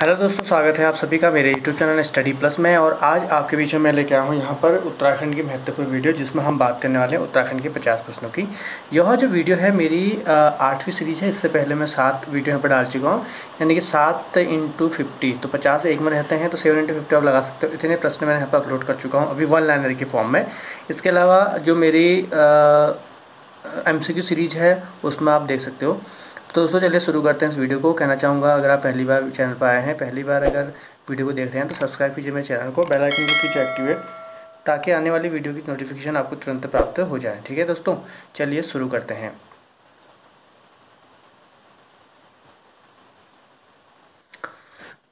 hello दोस्तों स्वागत है आप सभी का मेरे यूट्यूब चैनल स्टडी प्लस में और आज आपके बीच में मैं लेके आया हूँ यहाँ पर उत्तराखंड की महत्वपूर्ण वीडियो जिसमें हम बात करने वाले हैं उत्तराखंड के 50 प्रश्नों की यह जो वीडियो है मेरी आठवीं सीरीज है इससे पहले मैं सात वीडियो यहाँ पर डाल चुका हूँ यानी कि सात इंटू फिफ्टी तो पचास एक में रहते हैं तो सेवन इंटू फिफ्टी आप लगा सकते हो इतने प्रश्न मैंने यहाँ पर अपलोड कर चुका हूँ अभी वन लाइनर के फॉर्म में इसके अलावा जो मेरी एम सीरीज है उसमें आप देख सकते हो तो दोस्तों चलिए शुरू करते हैं इस वीडियो को कहना चाहूँगा अगर आप पहली बार चैनल पर आए हैं पहली बार अगर वीडियो को देख रहे हैं तो सब्सक्राइब कीजिए मेरे चैनल को बेल आइकन को कीजिए एक्टिवेट ताकि आने वाली वीडियो की नोटिफिकेशन आपको तुरंत प्राप्त हो जाए ठीक है दोस्तों चलिए शुरू करते हैं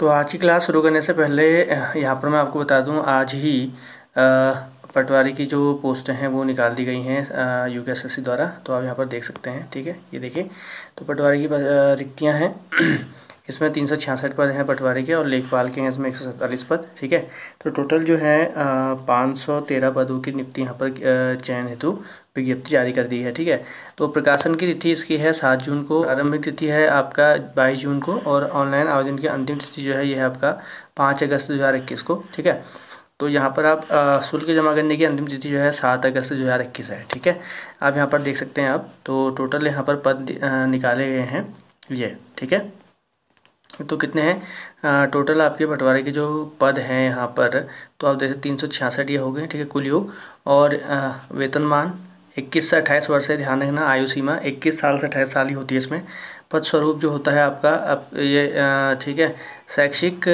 तो आज की क्लास शुरू करने से पहले यहाँ पर मैं आपको बता दूँ आज ही आ, पटवारी की जो पोस्टें हैं वो निकाल दी गई हैं यू के द्वारा तो आप यहाँ पर देख सकते हैं ठीक है ये देखिए तो पटवारी की रिक्तियाँ हैं इसमें तीन सौ छियासठ पद हैं पटवारी के और लेखपाल के हैं इसमें एक सौ सैंतालीस पद ठीक है तो टोटल जो है पाँच सौ तेरह पदों की नियुक्ति यहाँ पर चयन हेतु विज्ञप्ति जारी कर दी है ठीक है तो प्रकाशन की तिथि इसकी है सात जून को आरंभिक तिथि है आपका बाईस जून को और ऑनलाइन आवेदन की अंतिम तिथि जो है यह आपका पाँच अगस्त दो हज़ार इक्कीस को ठीक है तो यहाँ पर आप शुल्क जमा करने की अंतिम तिथि जो है सात अगस्त दो हज़ार इक्कीस है ठीक है आप यहाँ पर देख सकते हैं आप तो टोटल यहाँ पर पद निकाले गए हैं ये ठीक है तो कितने हैं टोटल आपके बंटवारे के जो पद हैं यहाँ पर तो आप सकते तीन सौ छियासठ ये हो गए ठीक है कुल योग और वेतनमान इक्कीस से अट्ठाईस वर्ष है ध्यान रखना आयु सीमा इक्कीस साल से अट्ठाईस साल ही होती है इसमें पद स्वरूप जो होता है आपका आप ये ठीक है शैक्षिक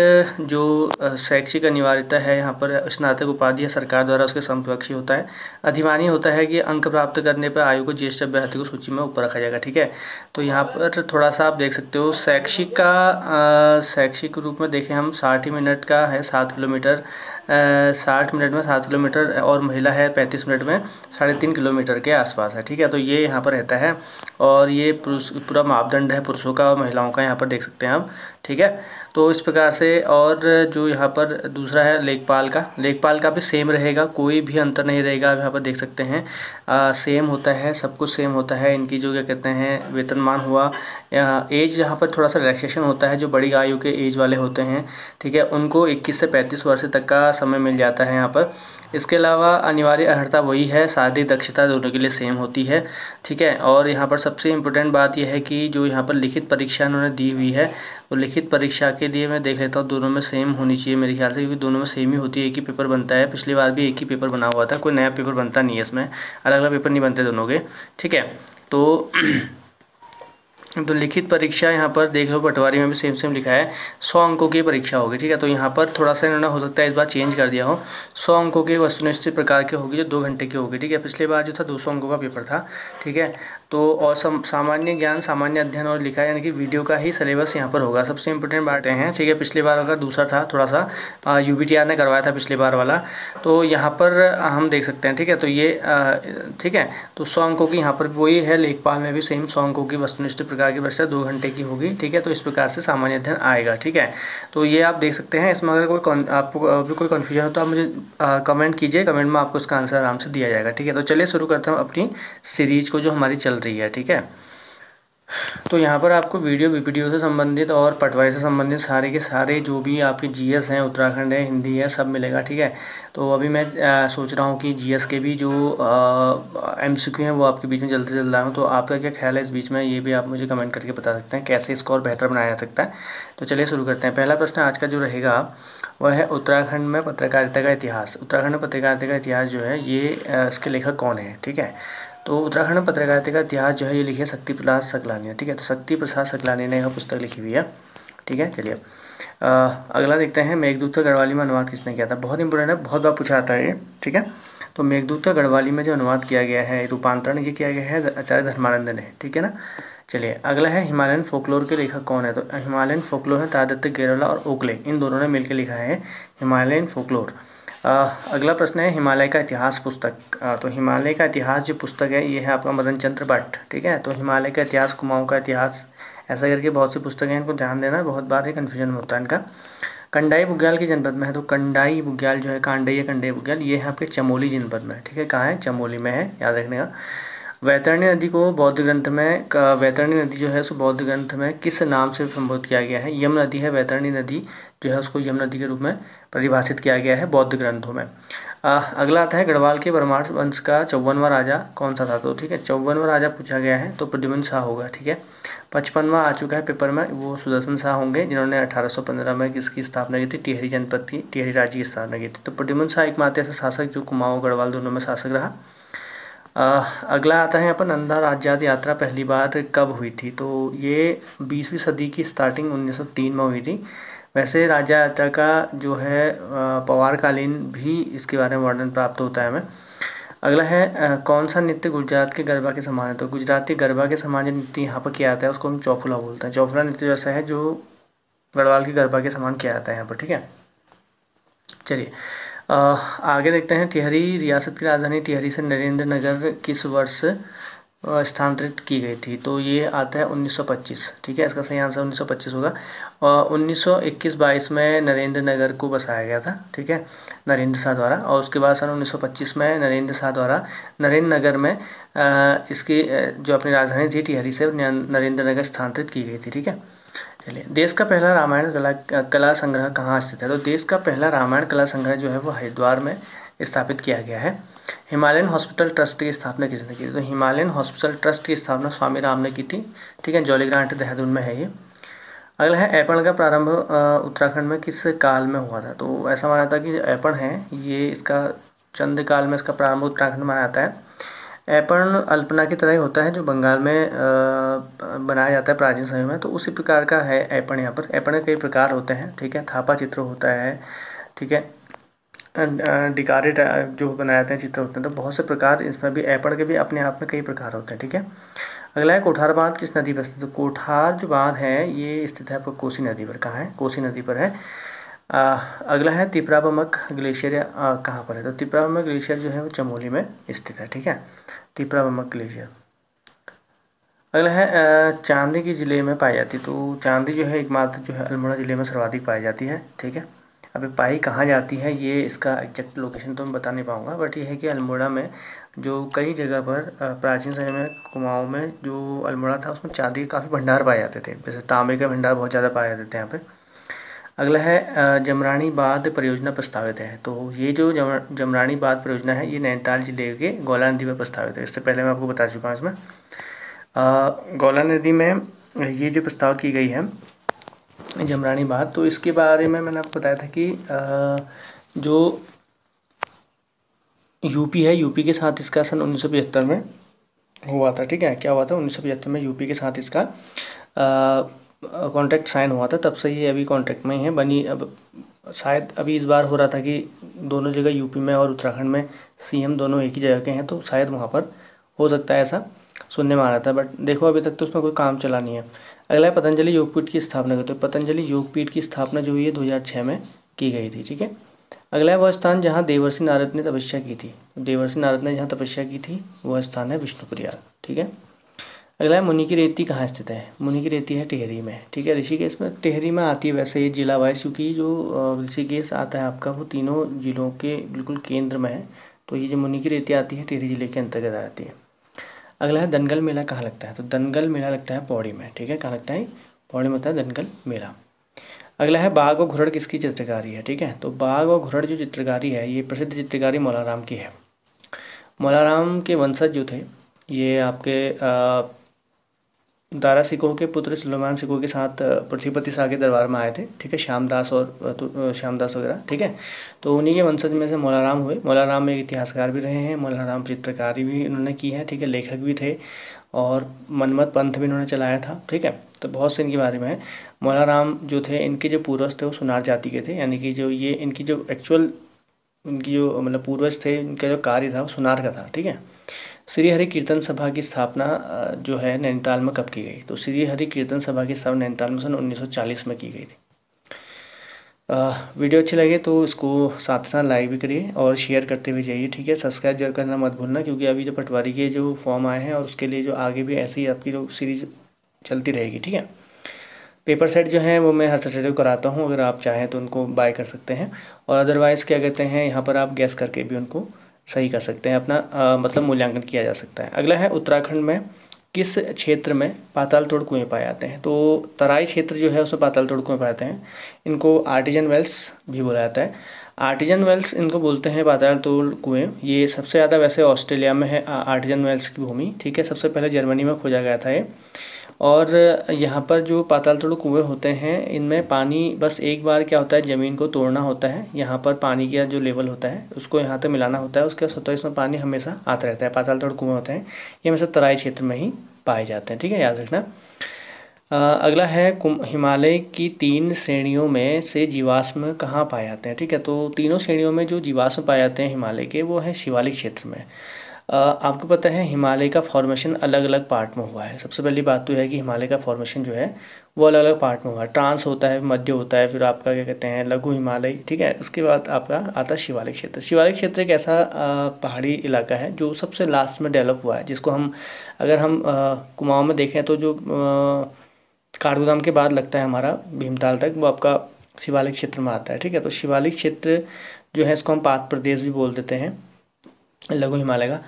जो शैक्षिक अनिवार्यता है यहाँ पर स्नातक उपाधि सरकार द्वारा उसके समकक्षी होता है अधिमानी होता है कि अंक प्राप्त करने पर आयु को ज्येष्ठ अभ्यर्थी को सूची में ऊपर रखा जाएगा ठीक है तो यहाँ पर थोड़ा सा आप देख सकते हो शैक्षिक का शैक्षिक रूप में देखें हम साठ मिनट का है सात किलोमीटर साठ मिनट में सात किलोमीटर और महिला है पैंतीस मिनट में साढ़े तीन किलोमीटर के आसपास है ठीक है तो ये यहाँ पर रहता है और ये पूरा मापदंड है पुरुषों का और महिलाओं का यहाँ पर देख सकते हैं आप ठीक है तो इस प्रकार से और जो यहाँ पर दूसरा है लेखपाल का लेखपाल का भी सेम रहेगा कोई भी अंतर नहीं रहेगा आप यहाँ पर देख सकते हैं आ, सेम होता है सब कुछ सेम होता है इनकी जो क्या कहते हैं वेतनमान हुआ एज यहाँ पर थोड़ा सा रिलैक्सेशन होता है जो बड़ी आयु के एज वाले होते हैं ठीक है उनको इक्कीस से पैंतीस वर्ष तक का समय मिल जाता है यहाँ पर इसके अलावा अनिवार्य अर्हता वही है शारीरिक दक्षता दोनों के लिए सेम होती है ठीक है और यहाँ पर सबसे इम्पोर्टेंट बात यह है कि जो यहाँ पर लिखित परीक्षा इन्होंने दी हुई है और लिखित परीक्षा के लिए मैं देख लेता हूँ दोनों में सेम होनी चाहिए मेरे ख्याल से क्योंकि दोनों में सेम ही होती है एक ही पेपर बनता है पिछली बार भी एक ही पेपर बना हुआ था कोई नया पेपर बनता नहीं है इसमें अलग अलग पेपर नहीं बनते दोनों के ठीक है तो तो लिखित परीक्षा यहाँ पर देख लो पटवारी में भी सेम सेम लिखा है सौ अंकों की परीक्षा होगी ठीक है तो यहाँ पर थोड़ा सा इन्होंने हो सकता है इस बार चेंज कर दिया हो सौ अंकों की वस्तुनिष्ठ प्रकार की होगी जो दो घंटे की होगी ठीक है पिछले बार जो था दो सौ अंकों का पेपर था ठीक है तो और सम सामान्य ज्ञान सामान्य अध्ययन और लिखा यानी कि वीडियो का ही सिलेबस यहाँ पर होगा सबसे इंपॉर्टेंट बातें हैं ठीक है पिछली बार का दूसरा था थोड़ा सा यू ने करवाया था पिछली बार वाला तो यहाँ पर हम देख सकते हैं ठीक है तो ये ठीक है तो सौ अंकों की यहाँ पर वही है लेखपाल में भी सेम सौ अंकों की वस्तुनिष्ठ प्रकार की परीक्षा दो घंटे की होगी ठीक है तो इस प्रकार से सामान्य अध्ययन आएगा ठीक है तो ये आप देख सकते हैं इसमें अगर कोई आपको भी कोई कन्फ्यूजन हो तो आप मुझे कमेंट कीजिए कमेंट में आपको इसका आंसर आराम से दिया जाएगा ठीक है तो चलिए शुरू करते हैं अपनी सीरीज को जो हमारी चल रही है ठीक है तो यहाँ पर आपको वीडियो वीपीडियो से संबंधित और पटवारी से संबंधित सारे के सारे जो भी आपके जीएस हैं उत्तराखंड है हिंदी है सब मिलेगा ठीक है तो अभी मैं आ, सोच रहा हूँ कि जीएस के भी जो एमसीक्यू हैं वो आपके बीच में जल्द से जल्द आऊँ तो आपका क्या ख्याल है इस बीच में ये भी आप मुझे कमेंट करके बता सकते हैं कैसे इसको और बेहतर बनाया जा सकता है तो चलिए शुरू करते हैं पहला प्रश्न आज का जो रहेगा वह है उत्तराखंड में पत्रकारिता का इतिहास उत्तराखंड में पत्रकारिता का इतिहास जो है ये इसके लेखक कौन है ठीक है तो उत्तराखंड पत्रकारिता का इतिहास जो है ये लिखे शक्ति प्रसाद सकलानी ठीक है तो शक्ति प्रसाद सकलानी ने यह पुस्तक लिखी हुई है ठीक है चलिए अगला देखते हैं मेघदूत का गढ़वाली में अनुवाद किसने किया था बहुत इंपॉर्टेंट है बहुत बार पूछा आता है ये ठीक है तो मेघदूत का गढ़वाली में जो अनुवाद किया गया है रूपांतरण ये किया गया है आचार्य धर्मानंद ने ठीक है ना चलिए अगला है हिमालयन फोकलोर के लेखक कौन है तो हिमालयन फोकलोर है तादत्य केरला और ओकले इन दोनों ने मिलकर लिखा है हिमालयन फोकलोर अगला प्रश्न है हिमालय का इतिहास पुस्तक तो हिमालय का इतिहास जो पुस्तक है ये है आपका मदन चंद्र भट्ट ठीक है तो हिमालय का इतिहास कुमाऊँ का इतिहास ऐसा करके बहुत सी पुस्तकें हैं इनको ध्यान देना बहुत बार ही कन्फ्यूजन होता है इनका कंडाई बुग्याल के जनपद में है तो कंडाई बुग्याल जो है कांडई या कंडई बुग्याल ये है आपके चमोली जनपद में ठीक है कहाँ है चमोली में है याद रखने का वैतरणी नदी को बौद्ध ग्रंथ में वैतरणी नदी जो है उसको बौद्ध ग्रंथ में किस नाम से संबोधित किया गया है यम नदी है वैतरणी नदी जो है उसको यम नदी के रूप में परिभाषित किया गया है बौद्ध ग्रंथों में आ, अगला आता है गढ़वाल के परमार्थ वंश का चौवनवा राजा कौन सा था तो ठीक है चौवनवा राजा पूछा गया है तो प्रद्युमन शाह होगा ठीक है पचपनवा आ चुका है पेपर में वो सुदर्शन शाह होंगे जिन्होंने 1815 में किसकी स्थापना की थी टिहरी जनपद की टिहरी राज्य की स्थापना की थी तो प्रद्युमन शाह एकमात्र ऐसा शासक जो कुमाऊँ गढ़वाल दोनों में शासक रहा अगला आता है अपन अंधा राज्यात यात्रा पहली बार कब हुई थी तो ये बीसवीं सदी की स्टार्टिंग 1903 में हुई थी वैसे राजा यात्रा का जो है पवारकालीन भी इसके बारे में वर्णन प्राप्त होता है हमें अगला है कौन सा नृत्य गुजरात के गरबा के समान है तो गुजरात के गरबा के समान जो नृत्य यहाँ पर किया जाता है उसको हम चौफुला बोलते हैं चौफुला नृत्य जैसा है जो गढ़वाल के गरबा के समान किया जाता है यहाँ पर ठीक है चलिए आगे देखते हैं टिहरी रियासत की राजधानी टिहरी से नरेंद्र नगर किस वर्ष स्थानांतरित की गई थी तो ये आता है 1925 ठीक है इसका सही आंसर 1925 होगा और 1921-22 में नरेंद्र नगर को बसाया गया था ठीक है नरेंद्र शाह द्वारा और उसके बाद सन 1925 में नरेंद्र शाह द्वारा नरेंद्र नगर में इसकी जो अपनी राजधानी थी टिहरी से नरेंद्र नगर स्थानांतरित की गई थी ठीक है चलिए देश का पहला रामायण कला कला संग्रह कहाँ स्थित है तो देश का पहला रामायण कला संग्रह जो है वो हरिद्वार में स्थापित किया गया है हिमालयन हॉस्पिटल ट्रस्ट की स्थापना किसने की थी तो हिमालयन हॉस्पिटल ट्रस्ट की स्थापना स्वामी राम ने की थी ठीक है जौली ग्रांट देहरादून में है ये अगला है ऐपण का प्रारंभ उत्तराखंड में किस काल में हुआ था तो ऐसा माना था कि ऐपण है ये इसका चंद्र काल में इसका प्रारंभ उत्तराखंड में जाता है ऐपण अल्पना की तरह ही होता है जो बंगाल में बनाया जाता है प्राचीन समय में तो उसी प्रकार का है ऐपण यहाँ पर ऐपण कई प्रकार होते हैं ठीक है थापा चित्र होता है ठीक है डिकारे जो बनाए जाते हैं चित्र होते हैं तो बहुत से प्रकार इसमें भी ऐपण के भी अपने आप में कई प्रकार होते हैं ठीक है अगला है कोठार बांध किस नदी पर स्थित तो कोठार जो बांध है ये स्थित है आपको कोसी नदी पर कहाँ है कोसी नदी पर है आ, अगला है बमक ग्लेशियर कहाँ पर है तो तिपराबमक ग्लेशियर जो है वो चमोली में स्थित है ठीक है तिपरा बमक ग्लेशियर अगला है चांदी की ज़िले में पाई जाती है तो चांदी जो है एकमात्र जो है अल्मोड़ा ज़िले में सर्वाधिक पाई जाती है ठीक है अभी पाई कहाँ जाती है ये इसका एग्जैक्ट लोकेशन तो मैं बता नहीं पाऊँगा बट ये है कि अल्मोड़ा में जो कई जगह पर प्राचीन समय में कुमाऊँ में जो अल्मोड़ा था उसमें चांदी के काफ़ी भंडार पाए जाते थे जैसे तांबे के भंडार बहुत ज़्यादा पाए जाते थे यहाँ पर अगला है जमरानी बांध परियोजना प्रस्तावित है तो ये जो जमरानी बाध परियोजना है ये नैनीताल जिले के गौला नदी पर प्रस्तावित है इससे पहले मैं आपको बता चुका हूँ इसमें गौला नदी में ये जो प्रस्ताव की गई है जमरानी बाध तो इसके बारे में मैंने आपको बताया था कि जो यूपी है यूपी के साथ इसका सन उन्नीस में हुआ था ठीक है क्या हुआ था उन्नीस में यूपी के साथ इसका कॉन्ट्रैक्ट साइन हुआ था तब से ये अभी कॉन्ट्रैक्ट में ही है बनी अब शायद अभी इस बार हो रहा था कि दोनों जगह यूपी में और उत्तराखंड में सीएम दोनों एक ही जगह के हैं तो शायद वहाँ पर हो सकता है ऐसा सुनने में आ रहा था बट देखो अभी तक तो उसमें कोई काम चला नहीं है अगला है पतंजलि योगपीठ की स्थापना करते तो पतंजलि योगपीठ की स्थापना जो हुई है छः में की गई थी ठीक है अगला है वह स्थान जहाँ देवर्षि नारद ने तपस्या की थी देवर्षि नारद ने जहाँ तपस्या की थी वह स्थान है विष्णुपुरिया ठीक है अगला है मुनि की रेती कहाँ स्थित है मुनि की रेती है टेहरी में ठीक है ऋषिकेश में टेहरी में आती है वैसे ये जिला वाइज क्योंकि जो ऋषिकेश आता है आपका वो तीनों जिलों के बिल्कुल केंद्र में है तो ये जो मुनि की रेती आती है टेहरी जिले के अंतर्गत आती है अगला है दनगल मेला कहाँ लगता है तो दनगल मेला लगता है पौड़ी में ठीक है कहाँ लगता है पौड़ी में होता है दनगल मेला अगला है बाघ और घुरड़ किसकी चित्रकारी है ठीक है तो बाघ और घुरड़ जो चित्रकारी है ये प्रसिद्ध चित्रकारी मौलाराम की है मौलाराम के वंशज जो थे ये आपके दारा सिकोह के पुत्र सुलेमान सिकोह के साथ पृथ्वीपति शाह के दरबार में आए थे ठीक है श्यामदास और श्यामदास वगैरह ठीक है तो उन्हीं के वंशज में से मौलाराम हुए मौलाराम एक इतिहासकार भी रहे हैं मौलाराम चित्रकारी भी इन्होंने की है ठीक है लेखक भी थे और मनमत पंथ भी इन्होंने चलाया था ठीक है तो बहुत से इनके बारे में है मौलाराम जो थे इनके जो पूर्वज थे वो सुनार जाति के थे यानी कि जो ये इनकी जो एक्चुअल इनकी जो मतलब पूर्वज थे इनका जो कार्य था वो सुनार का था ठीक है श्री हरि कीर्तन सभा की स्थापना जो है नैनीताल में कब की गई तो श्री हरि कीर्तन सभा की स्थापना नैनीताल में सन 1940 में की गई थी वीडियो अच्छी लगे तो इसको साथ साथ लाइक भी करिए और शेयर करते हुए जाइए ठीक है सब्सक्राइब जरूर करना मत भूलना क्योंकि अभी जो पटवारी के जो फॉर्म आए हैं और उसके लिए जो आगे भी ऐसी आपकी जो सीरीज चलती रहेगी ठीक है पेपर सेट जो हैं वो मैं हर सैटरडे को कराता हूँ अगर आप चाहें तो उनको बाय कर सकते हैं और अदरवाइज़ क्या कहते हैं यहाँ पर आप गैस करके भी उनको सही कर सकते हैं अपना आ, मतलब मूल्यांकन किया जा सकता है अगला है उत्तराखंड में किस क्षेत्र में पाताल तोड़ कुएँ पाए जाते हैं तो तराई क्षेत्र जो है उसमें पाताल तोड़ कुएँ पाए जाते हैं इनको आर्टिजन वेल्स भी बोला जाता है आर्टिजन वेल्स इनको बोलते हैं पाताल तोड़ कुएँ ये सबसे ज़्यादा वैसे ऑस्ट्रेलिया में है आर्टिजन वेल्स की भूमि ठीक है सबसे पहले जर्मनी में खोजा गया था ये और यहाँ पर जो पाताल तोड़ कुएँ होते हैं इनमें पानी बस एक बार क्या होता है ज़मीन को तोड़ना होता है यहाँ पर पानी का जो लेवल होता है उसको यहाँ तक मिलाना होता है उसके बाद सतह इसमें पानी हमेशा आता रहता है पाताल तोड़ कुएँ होते हैं ये हमेशा तराई क्षेत्र में ही पाए जाते हैं ठीक है याद रखना अगला है हिमालय की तीन श्रेणियों में से जीवाश्म कहाँ पाए जाते हैं ठीक है तो तीनों श्रेणियों में जो जीवाश्म पाए जाते हैं हिमालय के वो है शिवालिक क्षेत्र में आपको पता है हिमालय का फॉर्मेशन अलग अलग पार्ट में हुआ है सबसे पहली बात तो है कि हिमालय का फॉर्मेशन जो है वो अलग अलग पार्ट में हुआ है ट्रांस होता है मध्य होता है फिर आपका क्या कहते हैं लघु हिमालय ठीक है उसके बाद आपका आता है शिवालिक क्षेत्र शिवालिक क्षेत्र एक ऐसा पहाड़ी इलाका है जो सबसे लास्ट में डेवलप हुआ है जिसको हम अगर हम कुमाऊँ में देखें तो जो कारगोदाम के बाद लगता है हमारा भीमताल तक वो आपका शिवालिक क्षेत्र में आता है ठीक है तो शिवालिक क्षेत्र जो है इसको हम पात प्रदेश भी बोल देते हैं लघु हिमालय का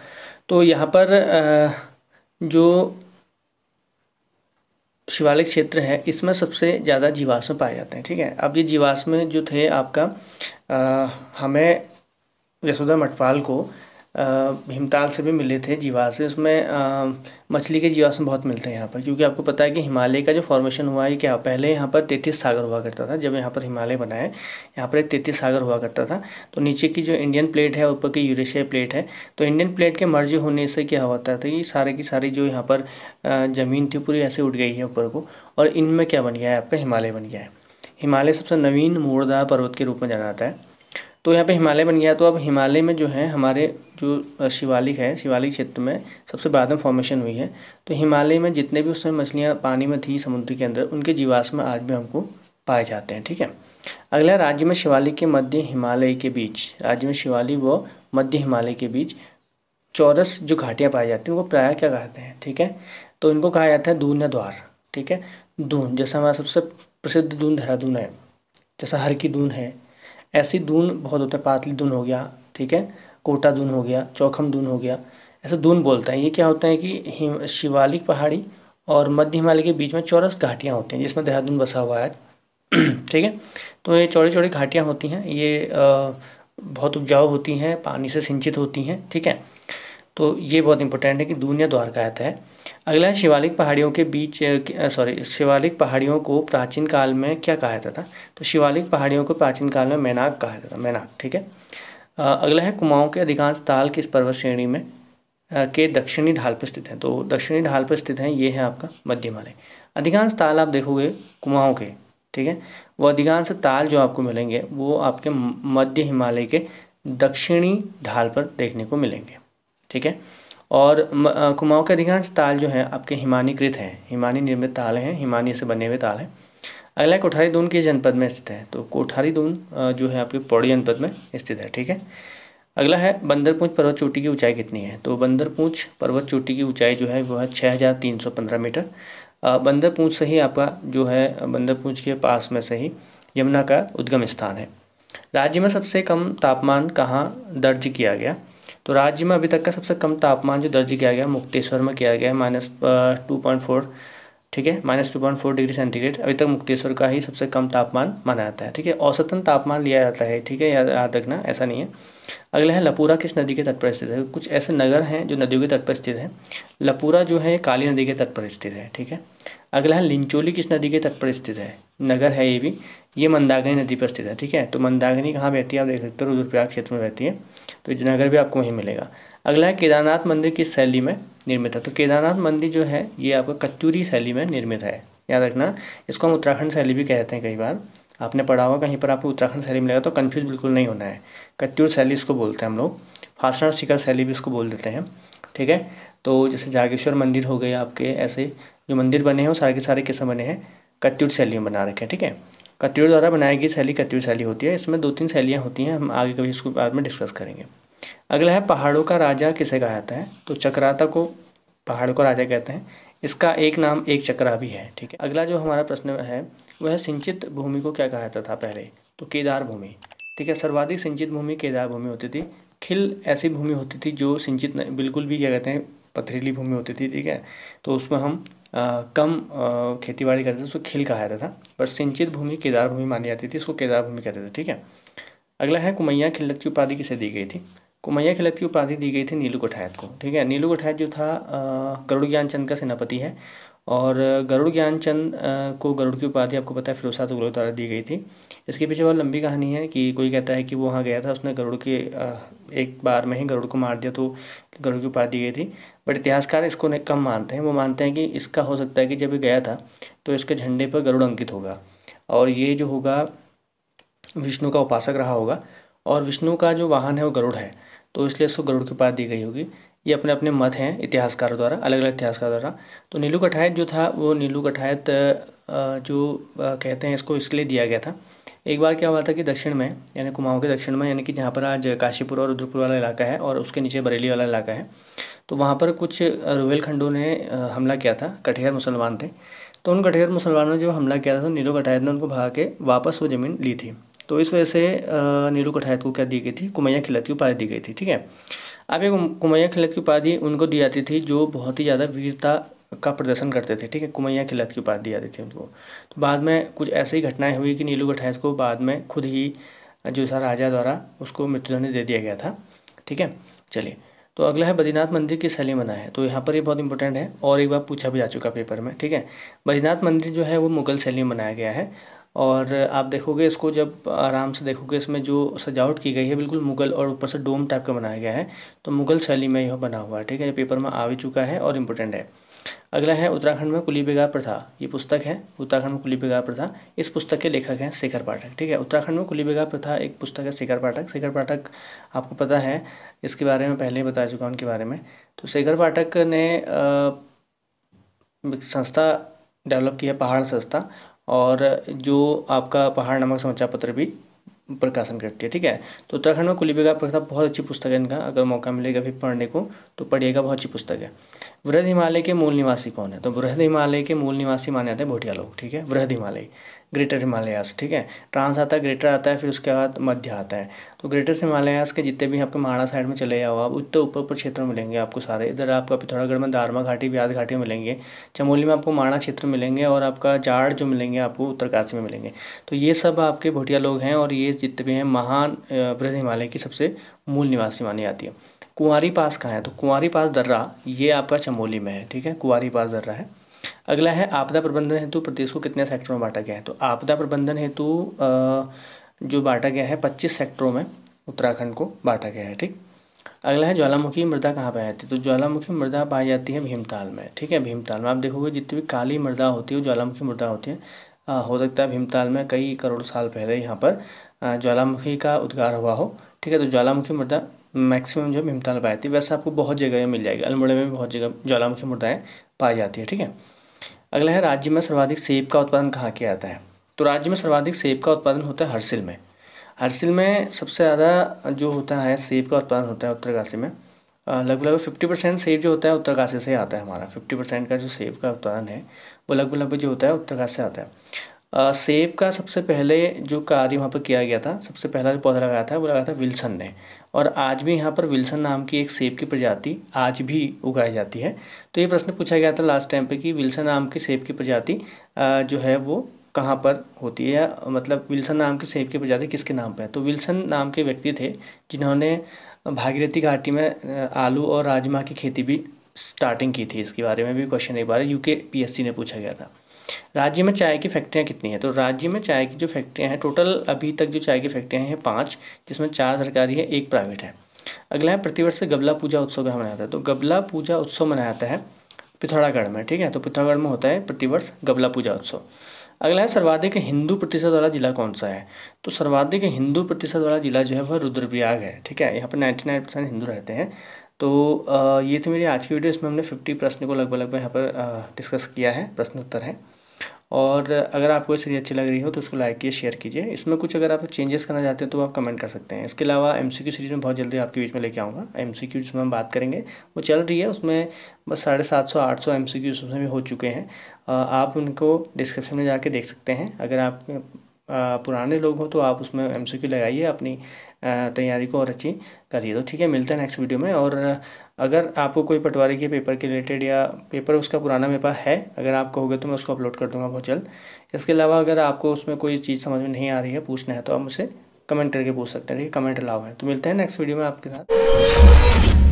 तो यहाँ पर जो शिवालिक क्षेत्र है इसमें सबसे ज़्यादा जीवाश्म पाए जाते हैं ठीक है अब ये जीवाश्म जो थे आपका आ, हमें यशोदा मटपाल को हिमताल से भी मिले थे जीवाश्म उसमें मछली के जीवाश्म बहुत मिलते हैं यहाँ पर क्योंकि आपको पता है कि हिमालय का जो फॉर्मेशन हुआ है क्या पहले यहाँ पर तैतीस सागर हुआ करता था जब यहाँ पर हिमालय बना है यहाँ पर एक तैतीस सागर हुआ करता था तो नीचे की जो इंडियन प्लेट है ऊपर की यूरेशिया प्लेट है तो इंडियन प्लेट के मर्जी होने से क्या होता था कि सारे की सारी जो यहाँ पर ज़मीन थी पूरी ऐसे उठ गई है ऊपर को और इनमें क्या बन गया है आपका हिमालय बन गया है हिमालय सबसे नवीन मोड़दार पर्वत के रूप में जाना जाता है तो यहाँ पे हिमालय बन गया तो अब हिमालय में जो है हमारे जो शिवालिक है शिवालिक क्षेत्र में सबसे बादम फॉर्मेशन हुई है तो हिमालय में जितने भी उस समय मछलियाँ पानी में थी समुद्र के अंदर उनके जीवाश्म आज भी हमको पाए जाते हैं ठीक है अगला राज्य में शिवालिक के मध्य हिमालय के बीच राज्य में शिवालिक व मध्य हिमालय के बीच चौरस जो घाटियाँ पाई जाती हैं वो प्राय क्या कहते हैं ठीक है तो इनको कहा जाता है दून द्वार ठीक है दून जैसा हमारा सबसे प्रसिद्ध दून देहरादून है जैसा हर की दून है ऐसी दून बहुत होता है पातली दून हो गया ठीक है कोटा दून हो गया चौखम दून हो गया ऐसा दून बोलते हैं ये क्या होता है कि शिवालिक पहाड़ी और मध्य हिमालय के बीच में चौरस घाटियाँ होती हैं जिसमें देहरादून बसा हुआ है ठीक है तो ये चौड़ी चौड़ी घाटियाँ होती हैं ये बहुत उपजाऊ होती हैं पानी से सिंचित होती हैं ठीक है तो ये बहुत इंपॉर्टेंट है कि दून या द्वारका आता है अगला है शिवालिक पहाड़ियों के बीच सॉरी शिवालिक पहाड़ियों को प्राचीन काल में क्या कहा जाता था तो शिवालिक पहाड़ियों को प्राचीन काल में मैनाक कहा जाता था मैनाक ठीक है अगला है कुमाऊं के अधिकांश ताल किस पर्वत श्रेणी में के दक्षिणी ढाल पर स्थित हैं तो दक्षिणी ढाल पर स्थित हैं ये है आपका मध्य हिमालय अधिकांश ताल आप देखोगे कुमाऊं के ठीक है वो अधिकांश ताल जो आपको मिलेंगे वो आपके मध्य हिमालय के दक्षिणी ढाल पर देखने को मिलेंगे ठीक है और कुमाऊँ के अधिकांश ताल जो हैं आपके हिमानीकृत हैं हिमानी निर्मित ताल हैं हिमानी से बने हुए ताल हैं अगला कोठारी दून के जनपद में स्थित है तो कोठारी दून जो है आपके पौड़ी जनपद में स्थित है ठीक है अगला है बंदरपूँच पर्वत चोटी की ऊंचाई कितनी है तो बंदरपूँच पर्वत चोटी की ऊंचाई जो है वो है छः हज़ार तीन सौ पंद्रह मीटर बंदरपूंछ से ही आपका जो है बंदरपूँच के पास में से ही यमुना का उद्गम स्थान है राज्य में सबसे कम तापमान कहाँ दर्ज किया गया तो राज्य में अभी तक का सबसे कम तापमान जो दर्ज किया गया मुक्तेश्वर में किया गया है माइनस टू पॉइंट फोर ठीक है minus two point four degree centigrade अभी तक मुक्तेश्वर का ही सबसे कम तापमान माना जाता है ठीक है औसतन तापमान लिया जाता है ठीक है याद रखना ऐसा नहीं है अगला है लपूरा किस नदी के तट पर स्थित है कुछ ऐसे नगर हैं जो नदियों के तट पर स्थित है लपूरा जो है काली नदी के तट पर स्थित है ठीक है अगला है लिंचोली किस नदी के तट पर स्थित है नगर है ये भी ये मंदाकिनी नदी पर स्थित है ठीक है तो मंदागिनी कहाँ बहती है आप देख सकते हो रुद्रप्रयाग क्षेत्र में बहती है तो नगर भी आपको वहीं मिलेगा अगला है केदारनाथ मंदिर किस शैली में निर्मित है तो केदारनाथ मंदिर जो है ये आपका कत्यूरी शैली में निर्मित है याद रखना इसको हम उत्तराखंड शैली भी कहते हैं कई बार आपने पढ़ा होगा कहीं पर आपको उत्तराखंड शैली मिलेगा तो कन्फ्यूज बिल्कुल नहीं होना है कत्यूर शैली इसको बोलते हैं हम लोग फासना शिखर शैली भी इसको बोल देते हैं ठीक है तो जैसे जागेश्वर मंदिर हो गए आपके ऐसे जो मंदिर बने हैं वो सारे के सारे कैसे बने हैं कत्यूर शैली में बना रखे हैं ठीक है कत्यूर द्वारा बनाई गई शैली कत्यूर शैली होती है इसमें दो तीन शैलियाँ होती हैं हम आगे कभी इसको बाद में डिस्कस करेंगे अगला है पहाड़ों का राजा किसे कहा जाता है तो चक्राता को पहाड़ों का राजा कहते हैं इसका एक नाम एक चक्रा भी है ठीक है अगला जो हमारा प्रश्न है वह है सिंचित भूमि को क्या कहा जाता था पहले तो केदार भूमि ठीक है सर्वाधिक सिंचित भूमि केदार भूमि होती थी खिल ऐसी भूमि होती थी जो सिंचित बिल्कुल भी क्या कहते हैं पथरीली भूमि होती थी ठीक है तो उसमें हम कम खेती बाड़ी करते थे उसको खिल कहा जाता था पर सिंचित भूमि केदार भूमि मानी जाती थी उसको केदार भूमि कहते थे ठीक है अगला है कुमैया खिल्लत की उपाधि किसे दी गई थी कुमैया खिल्लत की उपाधि दी गई थी नीलू कोठायत को ठीक है नीलू कोठायत जो था करोड़ ज्ञान चंद का सेनापति है और गरुड़ ज्ञानचंद को गरुड़ की उपाधि आपको पता है फिरोसा तुगलक तो द्वारा दी गई थी इसके पीछे बहुत लंबी कहानी है कि कोई कहता है कि वो वहाँ गया था उसने गरुड़ के एक बार में ही गरुड़ को मार दिया तो गरुड़ की उपाधि दी गई थी बट इतिहासकार इसको कम मानते हैं वो मानते हैं कि इसका हो सकता है कि जब ये गया था तो इसके झंडे पर गरुड़ अंकित होगा और ये जो होगा विष्णु का उपासक रहा होगा और विष्णु का जो वाहन है वो गरुड़ है तो इसलिए इसको गरुड़ की उपाधि दी गई होगी ये अपने अपने मत हैं इतिहासकारों द्वारा अलग अलग इतिहासकारों द्वारा तो नीलू कठायत जो था वो नीलू कठायत जो कहते हैं इसको इसके लिए दिया गया था एक बार क्या हुआ था कि दक्षिण में यानी कुमाऊँ के दक्षिण में यानी कि जहाँ पर आज काशीपुर और रुद्रपुर वाला इलाका है और उसके नीचे बरेली वाला इलाका है तो वहाँ पर कुछ रुवेलखंडों ने हमला किया था कठेर मुसलमान थे तो उन कठेर मुसलमानों ने जब हमला किया था तो नीलू कठायत ने उनको भगा के वापस वो ज़मीन ली थी तो इस वजह से नीलू कठायत को क्या दी गई थी कुमैया की उपाधि दी गई थी ठीक है अब एक कुमैया खिलत की उपाधि उनको दी जाती थी जो बहुत ही ज़्यादा वीरता का प्रदर्शन करते थे ठीक है कुमैया खिलत की उपाधि दी जाती थी उनको तो बाद में कुछ ऐसी घटनाएं हुई कि नीलू गठैस को बाद में खुद ही जो था राजा द्वारा उसको मृत्युदंड दे दिया गया था ठीक है चलिए तो अगला है बद्रीनाथ मंदिर की शैली बना है तो यहाँ पर ये बहुत इंपॉर्टेंट है और एक बार पूछा भी जा चुका पेपर में ठीक है बद्रीनाथ मंदिर जो है वो मुगल शैली में बनाया गया है और आप देखोगे इसको जब आराम से देखोगे इसमें जो सजावट की गई है बिल्कुल मुगल और ऊपर से डोम टाइप का बनाया गया है तो मुगल शैली में यह बना हुआ है ठीक है ये पेपर में आ भी चुका है और इम्पोर्टेंट है अगला है उत्तराखंड में कुली बेगार प्रथा ये पुस्तक है उत्तराखंड में कुली बेगार प्रथा इस पुस्तक के लेखक हैं शेखर पाठक ठीक है उत्तराखंड में कुली बेगार प्रथा एक पुस्तक है शेखर पाठक शेखर पाठक आपको पता है इसके बारे में पहले ही बता चुका हूँ उनके बारे में तो शेखर पाठक ने संस्था डेवलप की है पहाड़ संस्था और जो आपका पहाड़ नामक समाचार पत्र भी प्रकाशन करती है ठीक है तो उत्तराखंड में कुलीबेगा प्रथा बहुत अच्छी पुस्तक है इनका अगर मौका मिलेगा फिर पढ़ने को तो पढ़िएगा बहुत अच्छी पुस्तक है वृहद हिमालय के मूल निवासी कौन है तो बृहद हिमालय के मूल निवासी माने जाते हैं भोटिया लोग ठीक है वृहद हिमालय ग्रेटर हिमालयास ठीक है ट्रांस आता है ग्रेटर आता है फिर उसके बाद मध्य आता है तो ग्रेटर हिमालयास के जितने भी आपके महाड़ा साइड में चले जाओ आप उत्तर तो ऊपर ऊपर क्षेत्र मिलेंगे आपको सारे इधर आपको पिथौरागढ़ में दारमा घाटी ब्यास घाटी मिलेंगे चमोली में आपको माणा क्षेत्र मिलेंगे और आपका जाड़ जो मिलेंगे आपको उत्तरकाशी में मिलेंगे तो ये सब आपके भोटिया लोग हैं और ये जितने भी हैं महान वृद्ध हिमालय की सबसे मूल निवासी मानी जाती है कुंवारी पास कहाँ है तो कुंवारी पास दर्रा ये आपका चमोली में है ठीक है कुंवारी पास दर्रा है अगला है आपदा प्रबंधन हेतु प्रदेश को कितने सेक्टरों में बांटा गया है तो आपदा प्रबंधन हेतु जो बांटा गया है पच्चीस सेक्टरों में उत्तराखंड को बांटा गया है ठीक अगला है ज्वालामुखी मृदा कहाँ पाई जाती है तो ज्वालामुखी मृदा पाई जाती है भीमताल में ठीक है भीमताल में आप देखोगे जितनी भी काली मृदा होती है वो ज्वालामुखी मृदा होती है आ, हो सकता है भीमताल में कई करोड़ साल पहले यहाँ पर ज्वालामुखी का उद्गार हुआ हो ठीक है तो ज्वालामुखी मृदा मैक्सिमम जो है भीमताल पाई जाती है वैसे आपको बहुत जगह मिल जाएगी अल्मोड़े में भी बहुत जगह ज्वालामुखी मुर्दाएँ पाई जाती है ठीक है अगला है राज्य में सर्वाधिक सेब का उत्पादन कहाँ किया जाता है तो राज्य में सर्वाधिक सेब का उत्पादन होता है हरसिल में हरसिल में सबसे ज़्यादा जो होता है सेब का उत्पादन होता है उत्तरकाशी में लगभग लगभग फिफ्टी परसेंट सेब जो होता है उत्तरकाशी से आता है हमारा फिफ्टी परसेंट का जो सेब का उत्पादन है वो लगभग लगभग जो होता है उत्तरकाशी से आता है सेब का सबसे पहले जो कार्य वहाँ पर किया गया था सबसे पहला जो पौधा लगाया था वो लगाया था विल्सन ने और आज भी यहाँ पर विल्सन नाम की एक सेब की प्रजाति आज भी उगाई जाती है तो ये प्रश्न पूछा गया था लास्ट टाइम पे कि विल्सन नाम की सेब की प्रजाति जो है वो कहाँ पर होती है मतलब विल्सन नाम की सेब की प्रजाति किसके नाम पर है तो विल्सन नाम के व्यक्ति थे जिन्होंने भागीरथी घाटी में आलू और राजमा की खेती भी स्टार्टिंग की थी इसके बारे में भी क्वेश्चन एक बार यूके पीएससी ने पूछा गया था राज्य में चाय की फैक्ट्रियाँ कितनी हैं तो राज्य में चाय की जो फैक्ट्रियाँ हैं टोटल अभी तक जो चाय की फैक्ट्रियाँ हैं पाँच जिसमें चार सरकारी है एक प्राइवेट है अगला है प्रतिवर्ष गबला पूजा उत्सव कहाँ मनाया जाता है तो गबला पूजा उत्सव मनाया जाता है पिथौरागढ़ में ठीक है तो पिथौरागढ़ में होता है प्रतिवर्ष गबला पूजा उत्सव अगला है सर्वाधिक हिंदू प्रतिशत वाला जिला कौन सा है तो सर्वाधिक हिंदू प्रतिशत वाला जिला जो है वह रुद्रप्रयाग है ठीक है यहाँ पर नाइन्टी नाइन परसेंट हिंदू रहते हैं तो ये थी मेरी आज की वीडियो इसमें हमने फिफ्टी प्रश्न को लगभग लगभग यहाँ पर डिस्कस किया है प्रश्नोत्तर है और अगर आपको ये सीरीज अच्छी लग रही हो तो उसको लाइक कीजिए शेयर कीजिए इसमें कुछ अगर आप चेंजेस करना चाहते हैं तो आप कमेंट कर सकते हैं इसके अलावा एम सीरीज़ में बहुत जल्दी आपके बीच में लेके आऊँगा एम जिसमें हम बात करेंगे वो चल रही है उसमें बस साढ़े सात सौ आठ सौ एम सी उसमें भी हो चुके हैं आप उनको डिस्क्रिप्शन में जाके देख सकते हैं अगर आप पुराने लोग हो तो आप उसमें एम लगाइए अपनी तैयारी को और अच्छी करिए तो ठीक है मिलते हैं नेक्स्ट वीडियो में और अगर आपको कोई पटवारी के पेपर के रिलेटेड या पेपर उसका पुराना मेरे पास है अगर आप कहोगे तो मैं उसको अपलोड कर दूंगा बहुत जल्द इसके अलावा अगर आपको उसमें कोई चीज़ समझ में नहीं आ रही है पूछना है तो आप मुझसे कमेंट करके पूछ सकते हैं ठीक है कमेंट अलाव है तो मिलते हैं नेक्स्ट वीडियो में आपके साथ